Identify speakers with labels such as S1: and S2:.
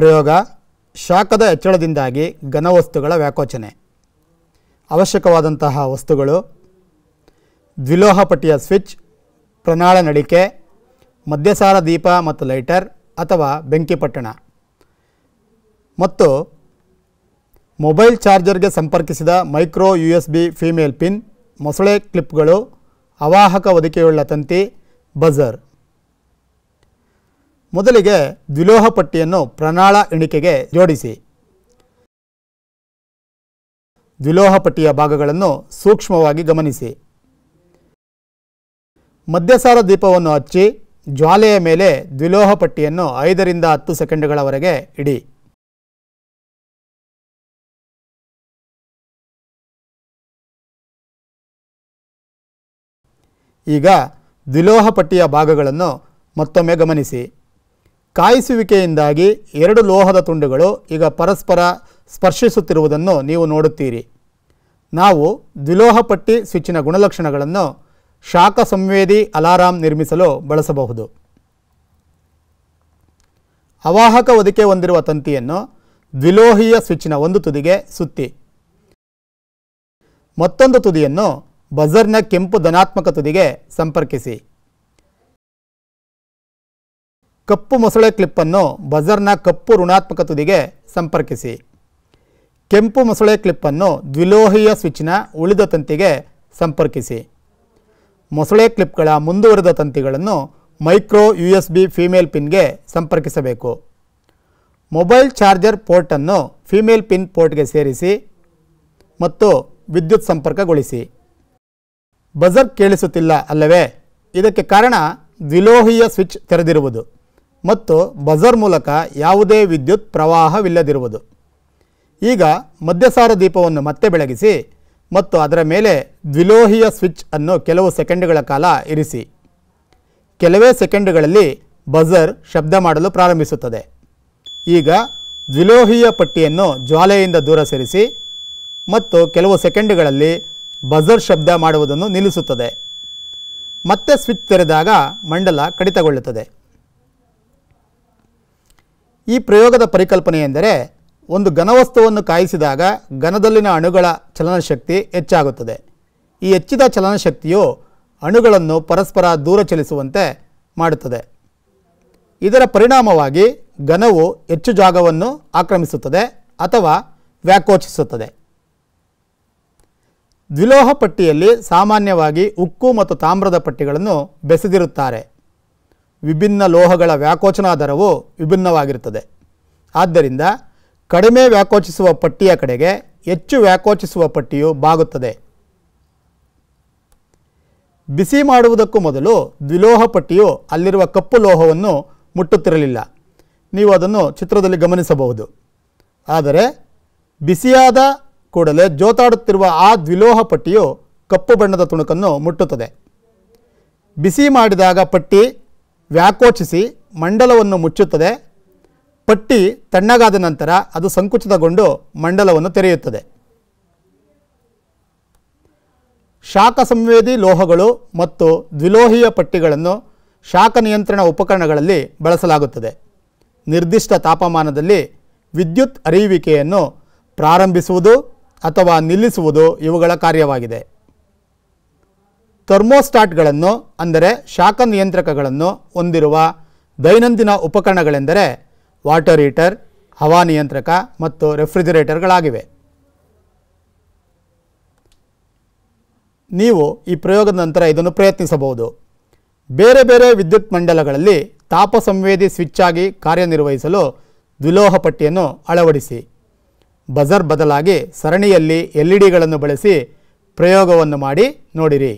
S1: ಪ್ರಯೋಗ ಶಾಖದ ಹೆಚ್ಚಳದಿಂದಾಗಿ ಘನವಸ್ತುಗಳ ವ್ಯಾಕೋಚನೆ ಅವಶ್ಯಕವಾದಂತಹ ವಸ್ತುಗಳು ದ್ವಿಲೋಹ ಪಟ್ಟಿಯ ಸ್ವಿಚ್ ಪ್ರಣಾಳ ನಡಿಕೆ ಮದ್ಯಸಾರ ದೀಪ ಮತ್ತು ಲೈಟರ್ ಅಥವಾ ಬೆಂಕಿಪಟ್ಟಣ ಮತ್ತು ಮೊಬೈಲ್ ಚಾರ್ಜರ್ಗೆ ಸಂಪರ್ಕಿಸಿದ micro U S B female pin ಮೊಸಳೆ ಕ್ಲಿಪ್ಗಳು ಅವಾಹಕ ಒದಿಕೆಯುಳ್ಳ ತಂತಿ ಬಜರ್ ಮೊದಲಿಗೆ ದ್ವಿಲೋಹ ಪಟ್ಟಿಯನ್ನು ಪ್ರಣಾಳ ಎಣಿಕೆಗೆ ಜೋಡಿಸಿ ದ್ವಿಲೋಹ ಪಟ್ಟಿಯ ಭಾಗಗಳನ್ನು ಸೂಕ್ಷ್ಮವಾಗಿ ಗಮನಿಸಿ ಮದ್ಯಸಾರ ದೀಪವನ್ನು ಹಚ್ಚಿ ಜ್ವಾಲೆಯ ಮೇಲೆ ದ್ವಿಲೋಹ ಪಟ್ಟಿಯನ್ನು ಐದರಿಂದ ಹತ್ತು ಸೆಕೆಂಡ್ಗಳವರೆಗೆ ಇಡಿ ಈಗ ದ್ವಿಲೋಹ ಪಟ್ಟಿಯ ಭಾಗಗಳನ್ನು ಮತ್ತೊಮ್ಮೆ ಗಮನಿಸಿ ಕಾಯಿಸುವಿಕೆಯಿಂದಾಗಿ ಎರಡು ಲೋಹದ ತುಂಡುಗಳು ಈಗ ಪರಸ್ಪರ ಸ್ಪರ್ಶಿಸುತ್ತಿರುವುದನ್ನು ನೀವು ನೋಡುತ್ತೀರಿ ನಾವು ದ್ವಿಲೋಹ ಪಟ್ಟಿ ಸ್ವಿಚ್ಚಿನ ಗುಣಲಕ್ಷಣಗಳನ್ನು ಶಾಖ ಸಂವೇದಿ ಅಲಾರಾಂ ನಿರ್ಮಿಸಲು ಬಳಸಬಹುದು ಅವಾಹಕ ಒದಿಕೆ ಹೊಂದಿರುವ ತಂತಿಯನ್ನು ದ್ವಿಲೋಹೀಯ ಸ್ವಿಚ್ನ ಒಂದು ತುದಿಗೆ ಸುತ್ತಿ ಮತ್ತೊಂದು ತುದಿಯನ್ನು ಬಜರ್ನ ಕೆಂಪು ಧನಾತ್ಮಕ ತುದಿಗೆ ಸಂಪರ್ಕಿಸಿ ಕಪ್ಪು ಮೊಸಳೆ ಕ್ಲಿಪ್ಪನ್ನು ಬಜರ್ನ ಕಪ್ಪು ಋಣಾತ್ಮಕ ತುದಿಗೆ ಸಂಪರ್ಕಿಸಿ ಕೆಂಪು ಮೊಸಳೆ ಕ್ಲಿಪ್ಪನ್ನು ದ್ವಿಲೋಹೀಯ ಸ್ವಿಚ್ನ ಉಳಿದ ತಂತಿಗೆ ಸಂಪರ್ಕಿಸಿ ಮೊಸಳೆ ಕ್ಲಿಪ್ಗಳ ಮುಂದುವರೆದ ತಂತಿಗಳನ್ನು micro U S B female ಪಿನ್ಗೆ ಸಂಪರ್ಕಿಸಬೇಕು ಮೊಬೈಲ್ ಚಾರ್ಜರ್ ಪೋರ್ಟನ್ನು ಫೀಮೇಲ್ ಪಿನ್ ಪೋರ್ಟ್ಗೆ ಸೇರಿಸಿ ಮತ್ತು ವಿದ್ಯುತ್ ಸಂಪರ್ಕಗೊಳಿಸಿ ಬಜರ್ ಕೇಳಿಸುತ್ತಿಲ್ಲ ಅಲ್ಲವೇ ಇದಕ್ಕೆ ಕಾರಣ ದ್ವಿಲೋಹೀಯ ಸ್ವಿಚ್ ತೆರೆದಿರುವುದು ಮತ್ತು ಬಜರ್ ಮೂಲಕ ಯಾವುದೇ ವಿದ್ಯುತ್ ಪ್ರವಾಹವಿಲ್ಲದಿರುವುದು ಈಗ ಮದ್ಯಸಾರ ದೀಪವನ್ನು ಮತ್ತೆ ಬೆಳಗಿಸಿ ಮತ್ತು ಅದರ ಮೇಲೆ ದ್ವಿಲೋಹಿಯ ಸ್ವಿಚ್ ಅನ್ನು ಕೆಲವು ಸೆಕೆಂಡುಗಳ ಕಾಲ ಇರಿಸಿ ಕೆಲವೇ ಸೆಕೆಂಡುಗಳಲ್ಲಿ ಬಜರ್ ಶಬ್ದ ಮಾಡಲು ಪ್ರಾರಂಭಿಸುತ್ತದೆ ಈಗ ದ್ವಿಲೋಹಿಯ ಪಟ್ಟಿಯನ್ನು ಜ್ವಾಲೆಯಿಂದ ದೂರ ಸರಿಸಿ ಮತ್ತು ಕೆಲವು ಸೆಕೆಂಡುಗಳಲ್ಲಿ ಬಜರ್ ಶಬ್ದ ಮಾಡುವುದನ್ನು ನಿಲ್ಲಿಸುತ್ತದೆ ಮತ್ತೆ ಸ್ವಿಚ್ ತೆರೆದಾಗ ಮಂಡಲ ಕಡಿತಗೊಳ್ಳುತ್ತದೆ ಈ ಪ್ರಯೋಗದ ಪರಿಕಲ್ಪನೆ ಎಂದರೆ ಒಂದು ಘನವಸ್ತುವನ್ನು ಕಾಯಿಸಿದಾಗ ಘನದಲ್ಲಿನ ಅಣುಗಳ ಚಲನಶಕ್ತಿ ಹೆಚ್ಚಾಗುತ್ತದೆ ಈ ಹೆಚ್ಚಿದ ಚಲನಶಕ್ತಿಯು ಅಣುಗಳನ್ನು ಪರಸ್ಪರ ದೂರ ಚಲಿಸುವಂತೆ ಮಾಡುತ್ತದೆ ಇದರ ಪರಿಣಾಮವಾಗಿ ಘನವು ಹೆಚ್ಚು ಜಾಗವನ್ನು ಆಕ್ರಮಿಸುತ್ತದೆ ಅಥವಾ ವ್ಯಾಕೋಚಿಸುತ್ತದೆ ದ್ವಿಲೋಹ ಪಟ್ಟಿಯಲ್ಲಿ ಸಾಮಾನ್ಯವಾಗಿ ಉಕ್ಕು ಮತ್ತು ತಾಮ್ರದ ಪಟ್ಟಿಗಳನ್ನು ಬೆಸೆದಿರುತ್ತಾರೆ ವಿಭಿನ್ನ ಲೋಹಗಳ ವ್ಯಾಕೋಚನಾ ದರವು ವಿಭಿನ್ನವಾಗಿರುತ್ತದೆ ಆದ್ದರಿಂದ ಕಡಿಮೆ ವ್ಯಾಕೋಚಿಸುವ ಪಟ್ಟಿಯ ಕಡೆಗೆ ಹೆಚ್ಚು ವ್ಯಾಕೋಚಿಸುವ ಪಟ್ಟಿಯು ಬಾಗುತ್ತದೆ ಬಿಸಿ ಮಾಡುವುದಕ್ಕೂ ಮೊದಲು ದ್ವಿಲೋಹ ಪಟ್ಟಿಯು ಅಲ್ಲಿರುವ ಕಪ್ಪು ಲೋಹವನ್ನು ಮುಟ್ಟುತ್ತಿರಲಿಲ್ಲ ನೀವು ಅದನ್ನು ಚಿತ್ರದಲ್ಲಿ ಗಮನಿಸಬಹುದು ಆದರೆ ಬಿಸಿಯಾದ ಕೂಡಲೇ ಜೋತಾಡುತ್ತಿರುವ ಆ ದ್ವಿಲೋಹ ಪಟ್ಟಿಯು ಕಪ್ಪು ಬಣ್ಣದ ತುಣುಕನ್ನು ಮುಟ್ಟುತ್ತದೆ ಬಿಸಿ ಮಾಡಿದಾಗ ಪಟ್ಟಿ ವ್ಯಾಕೋಚಿಸಿ ಮಂಡಲವನ್ನು ಮುಚ್ಚುತ್ತದೆ ಪಟ್ಟಿ ತಣ್ಣಗಾದ ನಂತರ ಅದು ಸಂಕುಚಿತಗೊಂಡು ಮಂಡಲವನ್ನು ತೆರೆಯುತ್ತದೆ ಶಾಖ ಸಂವೇದಿ ಲೋಹಗಳು ಮತ್ತು ದ್ವಿಲೋಹೀಯ ಪಟ್ಟಿಗಳನ್ನು ಶಾಖ ನಿಯಂತ್ರಣ ಉಪಕರಣಗಳಲ್ಲಿ ಬಳಸಲಾಗುತ್ತದೆ ನಿರ್ದಿಷ್ಟ ತಾಪಮಾನದಲ್ಲಿ ವಿದ್ಯುತ್ ಅರಿಯುವಿಕೆಯನ್ನು ಪ್ರಾರಂಭಿಸುವುದು ಅಥವಾ ನಿಲ್ಲಿಸುವುದು ಇವುಗಳ ಕಾರ್ಯವಾಗಿದೆ ಥರ್ಮೋಸ್ಟಾಟ್ಗಳನ್ನು ಅಂದರೆ ಶಾಖ ನಿಯಂತ್ರಕಗಳನ್ನು ಹೊಂದಿರುವ ದೈನಂದಿನ ಉಪಕರಣಗಳೆಂದರೆ ವಾಟರ್ ಹೀಟರ್ ಹವಾನಿಯಂತ್ರಕ ಮತ್ತು ರೆಫ್ರಿಜರೇಟರ್ಗಳಾಗಿವೆ ನೀವು ಈ ಪ್ರಯೋಗದ ನಂತರ ಇದನ್ನು ಪ್ರಯತ್ನಿಸಬಹುದು ಬೇರೆ ಬೇರೆ ವಿದ್ಯುತ್ ಮಂಡಲಗಳಲ್ಲಿ ತಾಪ ಸಂವೇದಿ ಸ್ವಿಚ್ ಆಗಿ ಕಾರ್ಯನಿರ್ವಹಿಸಲು ದ್ವಿಲೋಹ ಪಟ್ಟಿಯನ್ನು ಅಳವಡಿಸಿ ಬಜರ್ ಬದಲಾಗಿ ಸರಣಿಯಲ್ಲಿ ಎಲ್ ಇ ಡಿಗಳನ್ನು ಬಳಸಿ ಪ್ರಯೋಗವನ್ನು ಮಾಡಿ ನೋಡಿರಿ